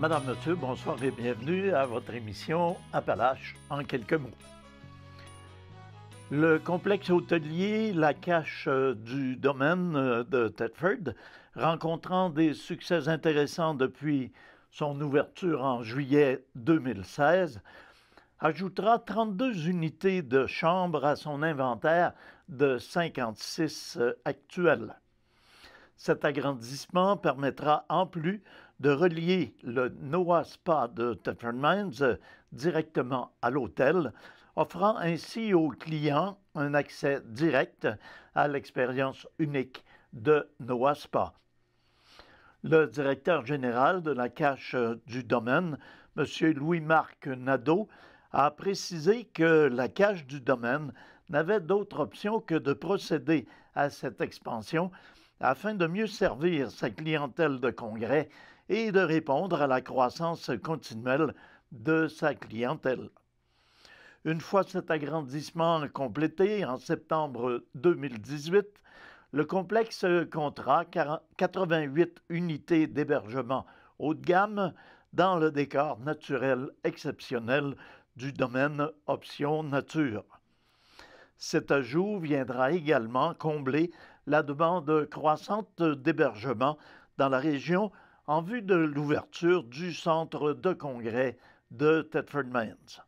Madame, Monsieur, bonsoir et bienvenue à votre émission Appalache en quelques mots. Le complexe hôtelier La Cache euh, du domaine euh, de Thetford, rencontrant des succès intéressants depuis son ouverture en juillet 2016, ajoutera 32 unités de chambres à son inventaire de 56 euh, actuels. Cet agrandissement permettra en plus de relier le Noah Spa de Mines euh, directement à l'hôtel, offrant ainsi aux clients un accès direct à l'expérience unique de Noah Spa. Le directeur général de la cache euh, du domaine, M. Louis-Marc Nadeau, a précisé que la cache du domaine n'avait d'autre option que de procéder à cette expansion afin de mieux servir sa clientèle de congrès et de répondre à la croissance continuelle de sa clientèle. Une fois cet agrandissement complété en septembre 2018, le complexe comptera 88 unités d'hébergement haut de gamme dans le décor naturel exceptionnel du domaine Option Nature. Cet ajout viendra également combler la demande croissante d'hébergement dans la région en vue de l'ouverture du centre de congrès de Thetford Mines.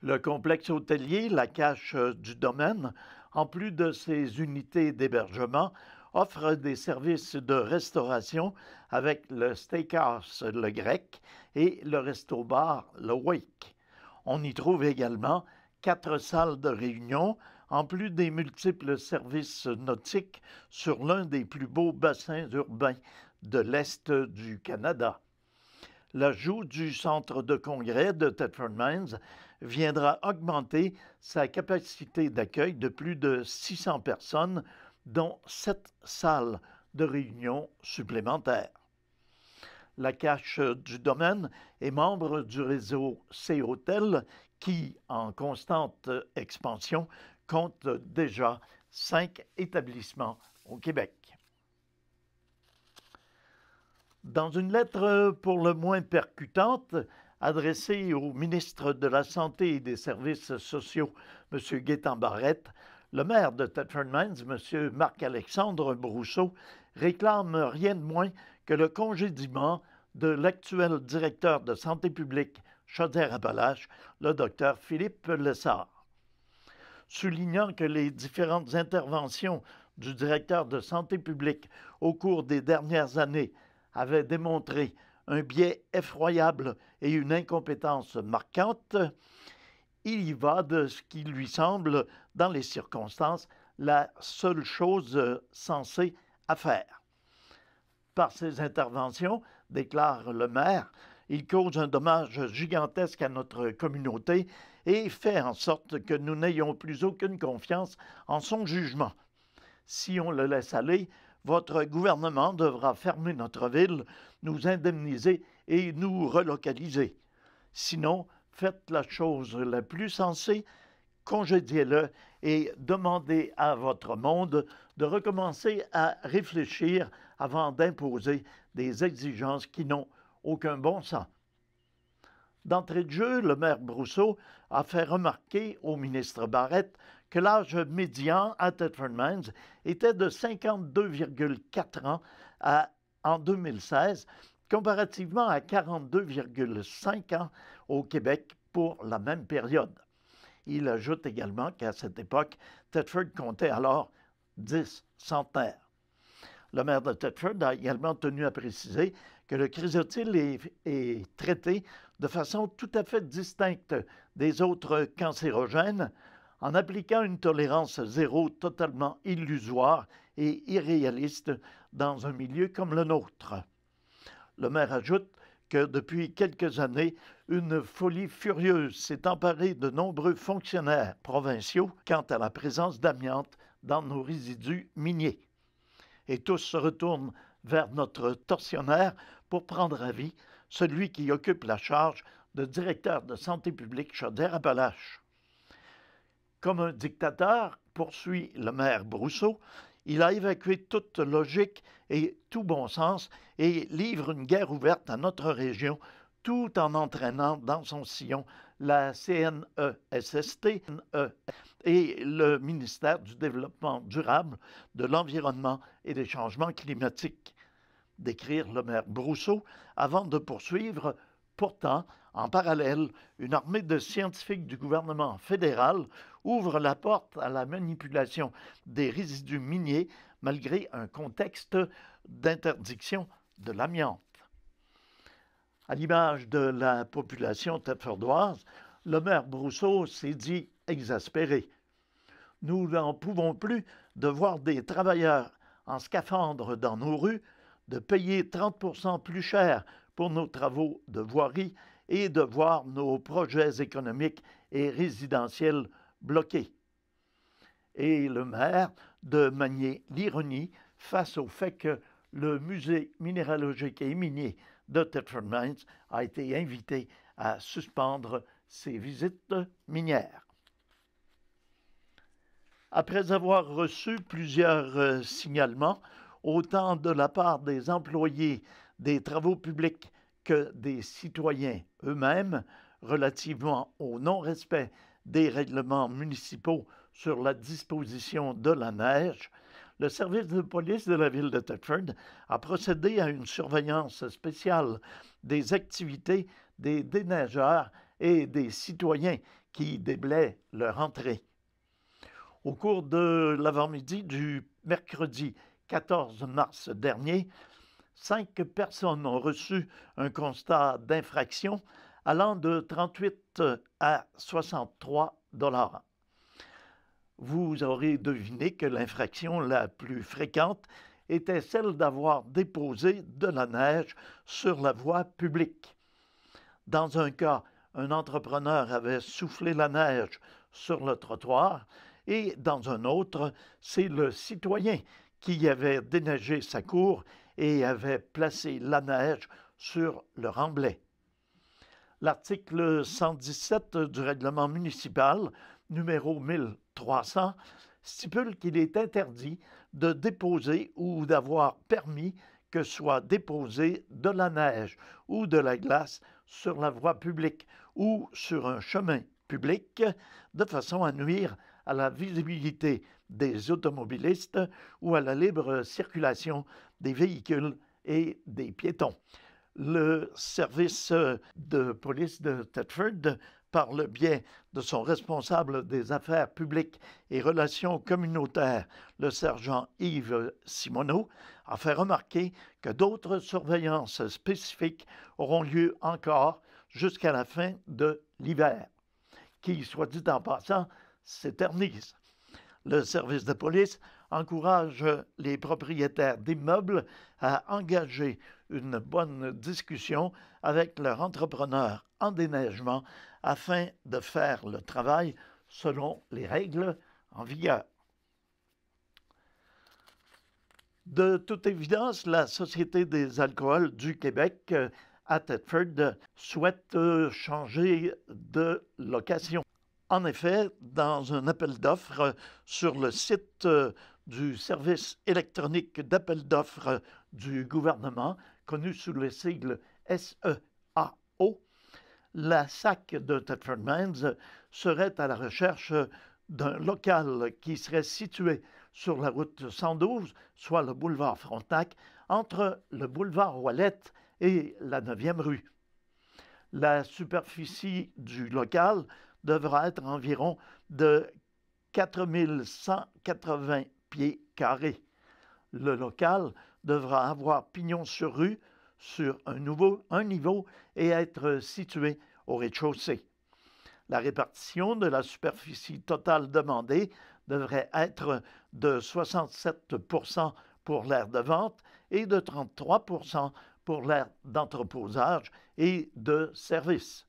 Le complexe hôtelier, la cache du domaine, en plus de ses unités d'hébergement, offre des services de restauration avec le Steakhouse Le Grec et le resto-bar Le Wake. On y trouve également quatre salles de réunion, en plus des multiples services nautiques sur l'un des plus beaux bassins urbains de l'Est du Canada. L'ajout du centre de congrès de Thetford Mines viendra augmenter sa capacité d'accueil de plus de 600 personnes, dont sept salles de réunion supplémentaires. La cache du domaine est membre du réseau C-Hôtel qui, en constante expansion, compte déjà cinq établissements au Québec. Dans une lettre euh, pour le moins percutante adressée au ministre de la Santé et des Services sociaux, M. guétan Barrette, le maire de Thetford Mines, M. Marc-Alexandre Brousseau, réclame rien de moins que le congédiement de l'actuel directeur de santé publique Chaudière-Appalaches, le Dr. Philippe Lessard. Soulignant que les différentes interventions du directeur de santé publique au cours des dernières années avait démontré un biais effroyable et une incompétence marquante, il y va de ce qui lui semble, dans les circonstances, la seule chose censée à faire. Par ses interventions, déclare le maire, il cause un dommage gigantesque à notre communauté et fait en sorte que nous n'ayons plus aucune confiance en son jugement. Si on le laisse aller, votre gouvernement devra fermer notre ville, nous indemniser et nous relocaliser. Sinon, faites la chose la plus sensée, congédiez-le et demandez à votre monde de recommencer à réfléchir avant d'imposer des exigences qui n'ont aucun bon sens. D'entrée de jeu, le maire Brousseau a fait remarquer au ministre Barrette que l'âge médian à Thetford Mines était de 52,4 ans en 2016, comparativement à 42,5 ans au Québec pour la même période. Il ajoute également qu'à cette époque, Thetford comptait alors 10 centaires. Le maire de Thetford a également tenu à préciser que le chrysotile est, traité de façon tout à fait distincte des autres cancérogènes en appliquant une tolérance zéro totalement illusoire et irréaliste dans un milieu comme le nôtre. Le maire ajoute que depuis quelques années, une folie furieuse s'est emparée de nombreux fonctionnaires provinciaux quant à la présence d'amiante dans nos résidus miniers. Et tous se retournent vers notre tortionnaire pour prendre avis, celui qui occupe la charge de directeur de santé publique Chaudière-Appalaches. Comme un dictateur, poursuit le maire Brousseau, il a évacué toute logique et tout bon sens et livre une guerre ouverte à notre région tout en entraînant dans son sillon la CNESST et le ministère du Développement durable, de l'Environnement et des Changements climatiques. D'écrire le maire Brousseau avant de poursuivre Pourtant, en parallèle, une armée de scientifiques du gouvernement fédéral ouvre la porte à la manipulation des résidus miniers malgré un contexte d'interdiction de l'amiante. À l'image de la population tedfordoise, le maire Brousseau s'est dit exaspéré. Nous n'en pouvons plus de voir des travailleurs en scaphandre dans nos rues, de payer 30 plus cher pour nos travaux de voirie et de voir nos projets économiques et résidentiels bloqués. Et le maire de manier l'ironie face au fait que le musée minéralogique et minier de Thetford Mines a été invité à suspendre ses visites minières. Après avoir reçu plusieurs euh, signalements, autant de la part des employés des travaux publics que des citoyens eux-mêmes relativement au non-respect des règlements municipaux sur la disposition de la neige, le service de police de la ville de Thetford a procédé à une surveillance spéciale des activités des déneigeurs et des citoyens qui déblaient leur entrée. Au cours de l'avant-midi du mercredi 14 mars dernier, cinq personnes ont reçu un constat d'infraction allant de 38 à 63 dollars. Vous aurez deviné que l'infraction la plus fréquente était celle d'avoir déposé de la neige sur la voie publique. Dans un cas, un entrepreneur avait soufflé la neige sur le trottoir et dans un autre, c'est le citoyen qui avait déneigé sa cour et avait placé la neige sur le remblai. L'article 117 du règlement municipal, numéro 1300, stipule qu'il est interdit de déposer ou d'avoir permis que soit déposée de la neige ou de la glace sur la voie publique ou sur un chemin public de façon à nuire à la visibilité des automobilistes ou à la libre circulation des véhicules et des piétons. Le service euh, de police de Thetford, par le biais de son responsable des affaires publiques et relations communautaires, le sergent Yves Simoneau, a fait remarquer que d'autres surveillances spécifiques auront lieu encore jusqu'à la fin de l'hiver, qui, soit dit en passant, s'éternise. Le service de police encourage les propriétaires d'immeubles à engager une bonne discussion avec leur entrepreneur en déneigement afin de faire le travail selon les règles en vigueur. De toute évidence, la Société des alcools du Québec euh, à Thetford souhaite euh, changer de location. En effet, dans un appel d'offres sur le site euh, du service électronique d'appel d'offres du gouvernement, connu sous le sigle SEAO, la SAC de Thetford serait à la recherche d'un local qui serait situé sur la route 112, soit le boulevard Frontac, entre le boulevard Ouellet et la 9e rue. La superficie du local devra être environ de 4180 pieds carrés. Le local devra avoir pignon sur rue sur un, nouveau, un niveau et être situé au rez-de-chaussée. La répartition de la superficie totale demandée devrait être de 67 pour l'aire de vente et de 33 pour l'aire d'entreposage et de service.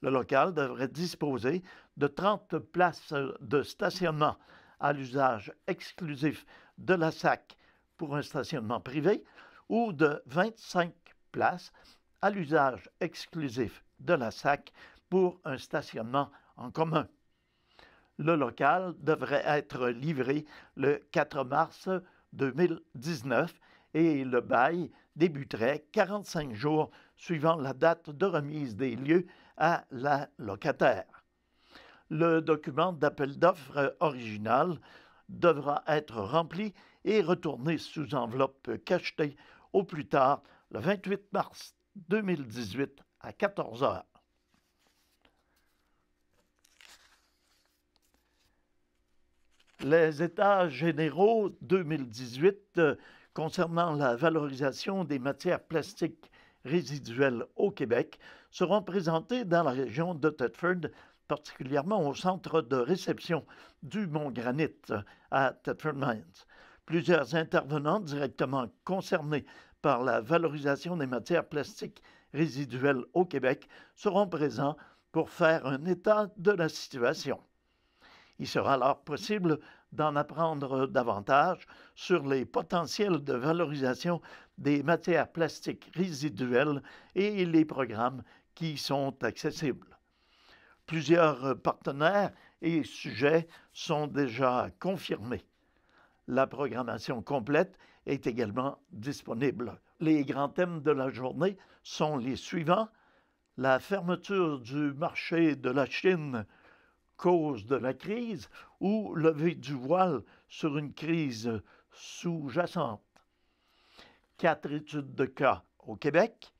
Le local devrait disposer de 30 places de stationnement à l'usage exclusif de la SAC pour un stationnement privé ou de 25 places à l'usage exclusif de la SAC pour un stationnement en commun. Le local devrait être livré le 4 mars 2019 et le bail débuterait 45 jours suivant la date de remise des lieux à la locataire le document d'appel d'offres euh, original devra être rempli et retourné sous enveloppe cachetée au plus tard le 28 mars 2018 à 14 heures. Les États généraux 2018 euh, concernant la valorisation des matières plastiques résiduelles au Québec seront présentés dans la région de Thetford particulièrement au centre de réception du Mont Granit à Thetford Mines. Plusieurs intervenants directement concernés par la valorisation des matières plastiques résiduelles au Québec seront présents pour faire un état de la situation. Il sera alors possible d'en apprendre davantage sur les potentiels de valorisation des matières plastiques résiduelles et les programmes qui sont accessibles. Plusieurs euh, partenaires et sujets sont déjà confirmés. La programmation complète est également disponible. Les grands thèmes de la journée sont les suivants. La fermeture du marché de la Chine cause de la crise ou lever du voile sur une crise sous-jacente. Quatre études de cas au Québec,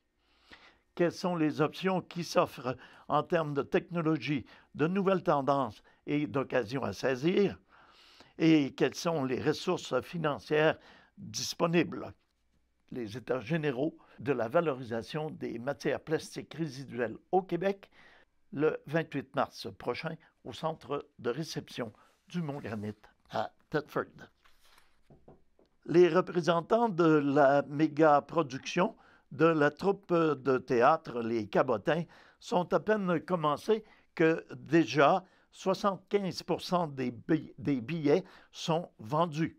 quelles sont les options qui s'offrent en termes de technologie, de nouvelles tendances et d'occasions à saisir, et quelles sont les ressources financières disponibles. Les états généraux de la valorisation des matières plastiques résiduelles au Québec le 28 mars prochain au centre de réception du Mont Granit à Thetford. Les représentants de la méga production de la troupe de théâtre Les Cabotins sont à peine commencés que déjà 75 des, des billets sont vendus.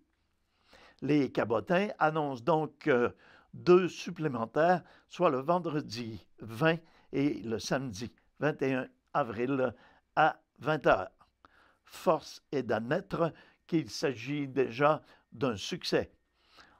Les Cabotins annoncent donc euh, deux supplémentaires, soit le vendredi 20 et le samedi 21 avril à 20 h. Force est d'admettre qu'il s'agit déjà d'un succès.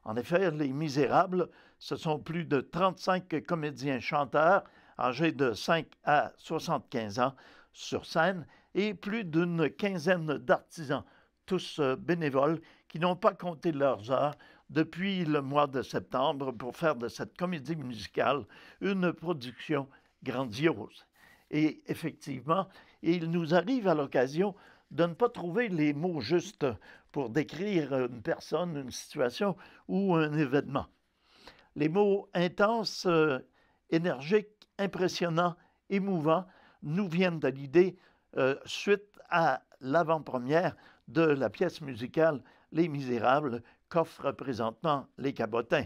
En effet, Les Misérables, ce sont plus de 35 comédiens-chanteurs âgés de 5 à 75 ans sur scène et plus d'une quinzaine d'artisans, tous euh, bénévoles, qui n'ont pas compté leurs heures depuis le mois de septembre pour faire de cette comédie musicale une production grandiose. Et effectivement, il nous arrive à l'occasion de ne pas trouver les mots justes pour décrire une personne, une situation ou un événement. Les mots intenses, euh, énergiques, impressionnants, émouvants nous viennent de l'idée euh, suite à l'avant-première de la pièce musicale Les Misérables qu'offrent présentement les cabotins.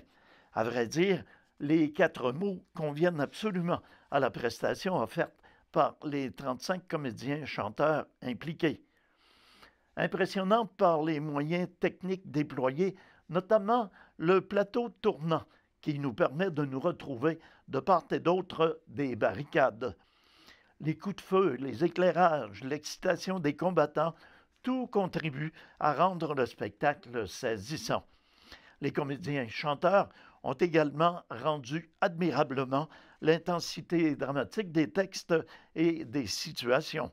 À vrai dire, les quatre mots conviennent absolument à la prestation offerte par les 35 comédiens chanteurs impliqués impressionnant par les moyens techniques déployés, notamment le plateau tournant qui nous permet de nous retrouver de part et d'autre des barricades. Les coups de feu, les éclairages, l'excitation des combattants, tout contribue à rendre le spectacle saisissant. Les comédiens et chanteurs ont également rendu admirablement l'intensité dramatique des textes et des situations.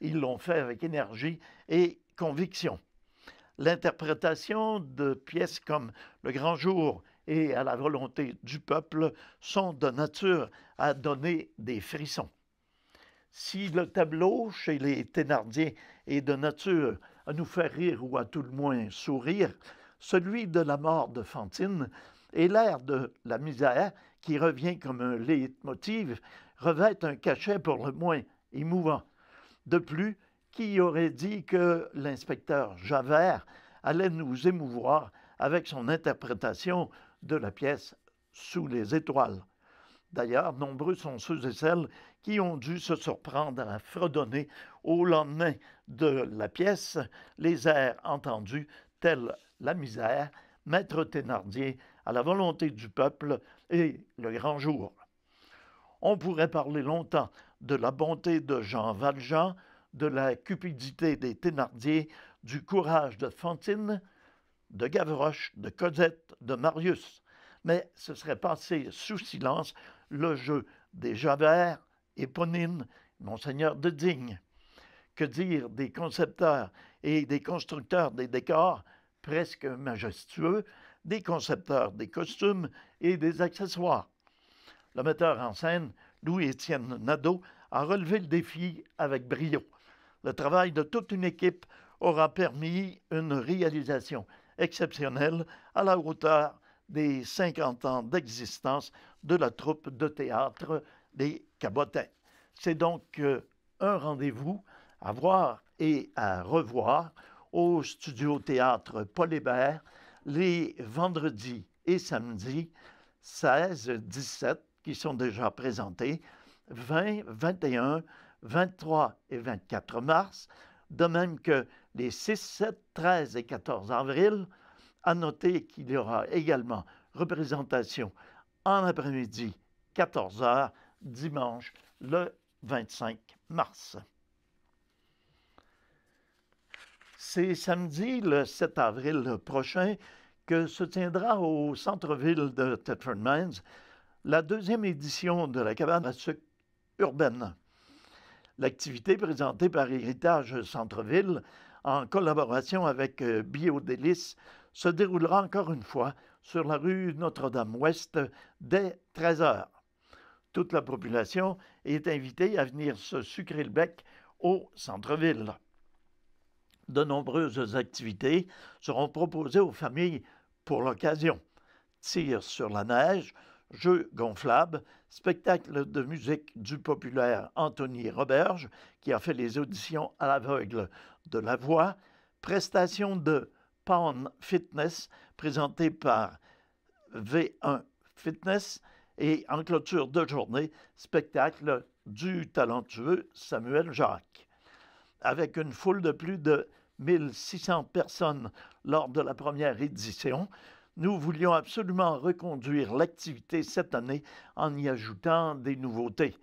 Ils l'ont fait avec énergie et conviction. L'interprétation de pièces comme Le Grand Jour et À la volonté du peuple sont de nature à donner des frissons. Si le tableau chez les Thénardier est de nature à nous faire rire ou à tout le moins sourire, celui de la mort de Fantine et l'air de la misère qui revient comme un leitmotiv revêt un cachet pour le moins émouvant. De plus, qui aurait dit que l'inspecteur Javert allait nous émouvoir avec son interprétation de la pièce Sous les étoiles D'ailleurs, nombreux sont ceux et celles qui ont dû se surprendre à fredonner au lendemain de la pièce les airs entendus tels La misère, Maître Thénardier, à la volonté du peuple et Le grand jour. On pourrait parler longtemps de la bonté de Jean Valjean, de la cupidité des Thénardier, du courage de Fantine, de Gavroche, de Cosette, de Marius. Mais ce serait passé sous silence le jeu des Javert, Éponine, Monseigneur de Digne. Que dire des concepteurs et des constructeurs des décors presque majestueux, des concepteurs des costumes et des accessoires? Le metteur en scène, Louis-Étienne Nadeau, a relevé le défi avec brio le travail de toute une équipe aura permis une réalisation exceptionnelle à la hauteur des 50 ans d'existence de la troupe de théâtre des Cabotins. C'est donc euh, un rendez-vous à voir et à revoir au Studio Théâtre Paul Hébert les vendredis et samedis 16, 17 qui sont déjà présentés, 20, 21, 23 et 24 mars, de même que les 6, 7, 13 et 14 avril. À noter qu'il y aura également représentation en après-midi, 14 heures, dimanche le 25 mars. C'est samedi, le 7 avril prochain, que se tiendra au centre-ville de Tetford Mines la deuxième édition de la cabane à sucre urbaine l'activité présentée par Héritage Centre-Ville en collaboration avec euh, Biodélice se déroulera encore une fois sur la rue Notre-Dame-Ouest dès 13 h Toute la population est invitée à venir se sucrer le bec au centre-ville. De nombreuses activités seront proposées aux familles pour l'occasion. Tir sur la neige, Jeux gonflables, spectacle de musique du populaire Anthony Roberge, qui a fait les auditions à l'aveugle de La Voix, prestation de Pawn Fitness, présentée par V1 Fitness, et en clôture de journée, spectacle du talentueux Samuel Jacques. Avec une foule de plus de 1600 personnes lors de la première édition, nous voulions absolument reconduire l'activité cette année en y ajoutant des nouveautés.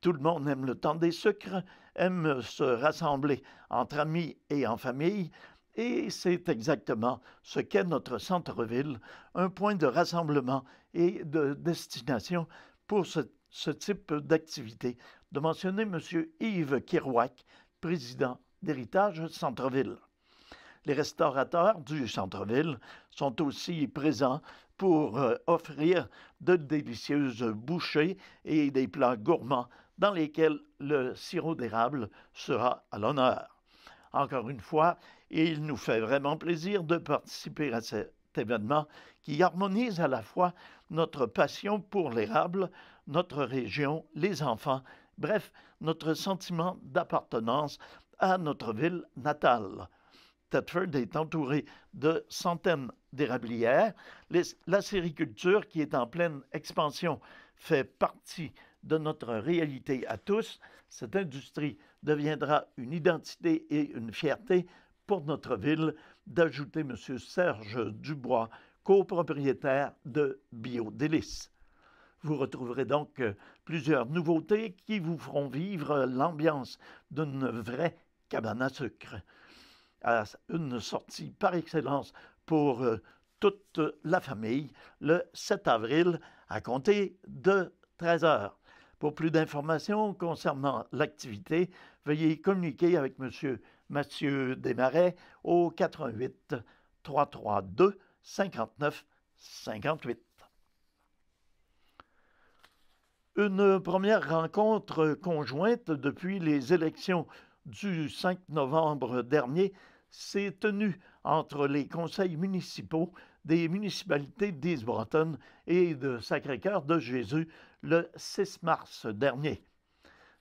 Tout le monde aime le temps des sucres, aime se rassembler entre amis et en famille, et c'est exactement ce qu'est notre centre-ville, un point de rassemblement et de destination pour ce, type d'activité, de mentionner M. Yves Kirouac, président d'Héritage Centre-ville. Les restaurateurs du centre-ville sont aussi présents pour euh, offrir de délicieuses bouchées et des plats gourmands dans lesquels le sirop d'érable sera à l'honneur. Encore une fois, il nous fait vraiment plaisir de participer à cet événement qui harmonise à la fois notre passion pour l'érable, notre région, les enfants, bref, notre sentiment d'appartenance à notre ville natale. Thetford est entouré de centaines d'érablières. La sériculture, qui est en pleine expansion, fait partie de notre réalité à tous. Cette industrie deviendra une identité et une fierté pour notre ville, d'ajouter M. Serge Dubois, copropriétaire de Biodélice. Vous retrouverez donc euh, plusieurs nouveautés qui vous feront vivre l'ambiance d'une vraie cabane à sucre à une sortie par excellence pour euh, toute la famille le 7 avril à compter de 13 heures. Pour plus d'informations concernant l'activité, veuillez communiquer avec M. Mathieu Desmarais au 88 332 59 58. Une première rencontre conjointe depuis les élections du 5 novembre dernier s'est tenue entre les conseils municipaux des municipalités deast et de Sacré-Cœur de Jésus le 6 mars dernier.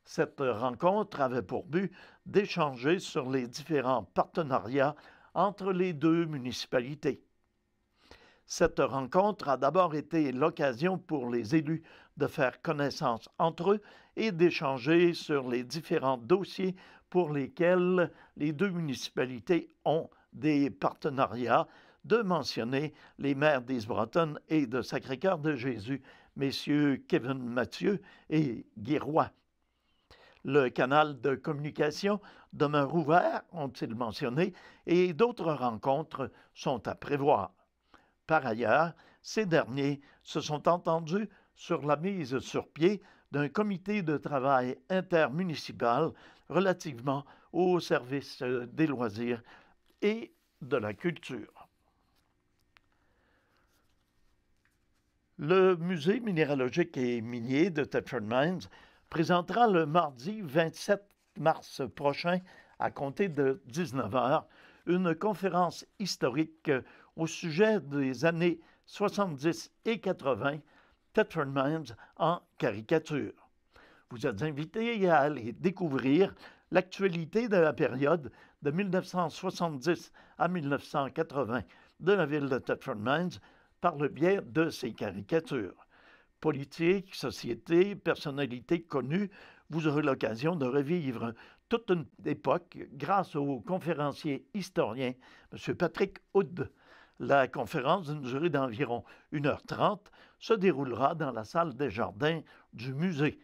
Cette rencontre avait pour but d'échanger sur les différents partenariats entre les deux municipalités. Cette rencontre a d'abord été l'occasion pour les élus de faire connaissance entre eux et d'échanger sur les différents dossiers pour lesquels les deux municipalités ont des partenariats, de mentionner les maires d'Isbroton et de Sacré-Cœur de Jésus, messieurs Kevin Mathieu et Guy Roy. Le canal de communication demeure ouvert, ont-ils mentionné, et d'autres rencontres sont à prévoir. Par ailleurs, ces derniers se sont entendus sur la mise sur pied d'un comité de travail intermunicipal relativement au service euh, des loisirs et de la culture. Le musée minéralogique et minier de Thetford Mines présentera le mardi 27 mars prochain, à compter de 19h, une conférence historique au sujet des années 70 et 80, Thetford Mines en caricature vous êtes invités à aller découvrir l'actualité de la période de 1970 à 1980 de la ville de Thetford Mines par le biais de ses caricatures. Politique, société, personnalité connue, vous aurez l'occasion de revivre toute une époque grâce au conférencier historien M. Patrick Hood. La conférence d'une durée d'environ 1h30 se déroulera dans la salle des jardins du musée.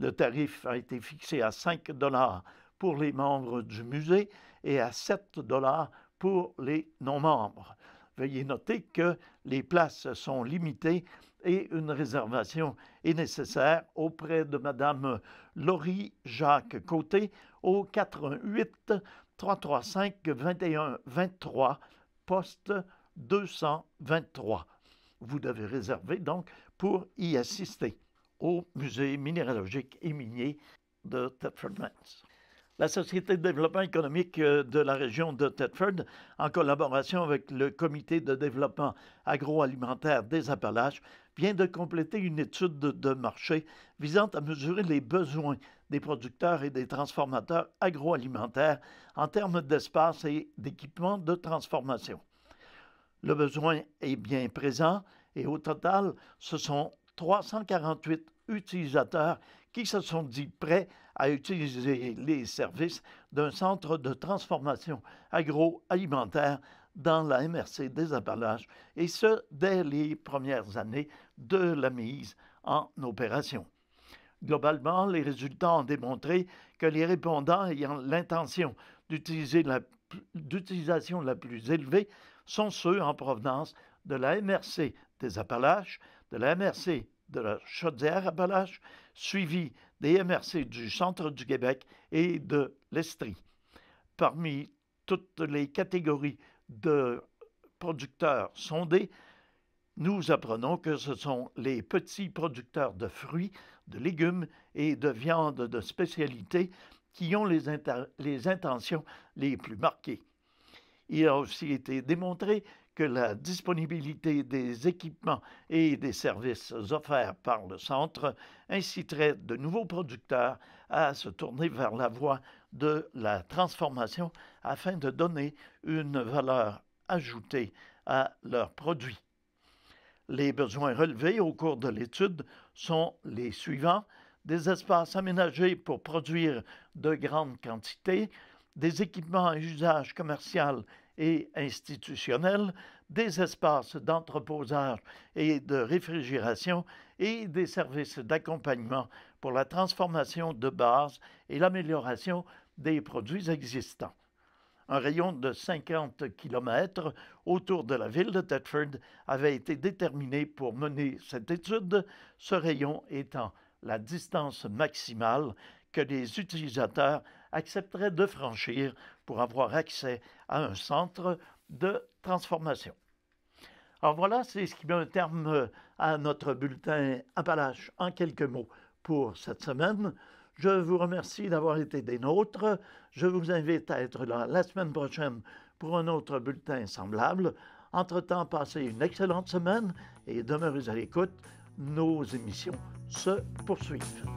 Le tarif a été fixé à 5 dollars pour les membres du musée et à 7 dollars pour les non-membres. Veuillez noter que les places sont limitées et une réservation est nécessaire auprès de Mme Laurie Jacques Côté au 88 335 21 23 poste 223. Vous devez réserver donc pour y assister au musée minéralogique et minier de Thetford La Société de développement économique euh, de la région de Thetford, en collaboration avec le Comité de développement agroalimentaire des Appalaches, vient de compléter une étude de marché visant à mesurer les besoins des producteurs et des transformateurs agroalimentaires en termes d'espace et d'équipement de transformation. Le besoin est bien présent et au total, ce sont 348 utilisateurs qui se sont dit prêts à utiliser les services d'un centre de transformation agroalimentaire dans la MRC des Appalaches, et ce, dès les premières années de la mise en opération. Globalement, les résultats ont démontré que les répondants ayant l'intention d'utiliser d'utilisation la plus élevée sont ceux en provenance de la MRC des Appalaches, de la MRC de la Chaudière-Appalaches, suivi des MRC du centre du Québec et de l'Estrie. Parmi toutes les catégories de producteurs sondés, nous apprenons que ce sont les petits producteurs de fruits, de légumes et de viande de spécialité qui ont les, les intentions les plus marquées. Il a aussi été démontré la disponibilité des équipements et des services offerts par le centre inciterait de nouveaux producteurs à se tourner vers la voie de la transformation afin de donner une valeur ajoutée à leurs produits. Les besoins relevés au cours de l'étude sont les suivants des espaces aménagés pour produire de grandes quantités, des équipements à usage commercial et institutionnels, des espaces d'entreposage et de réfrigération et des services d'accompagnement pour la transformation de base et l'amélioration des produits existants. Un rayon de 50 km autour de la ville de Thetford avait été déterminé pour mener cette étude, ce rayon étant la distance maximale que les utilisateurs accepteraient de franchir pour avoir accès à un centre de transformation. Alors voilà, c'est ce qui met un terme euh, à notre bulletin Appalaches en quelques mots pour cette semaine. Je vous remercie d'avoir été des nôtres. Je vous invite à être là la semaine prochaine pour un autre bulletin semblable. Entre-temps, passez une excellente semaine et demeurez à l'écoute. Nos émissions se poursuivent.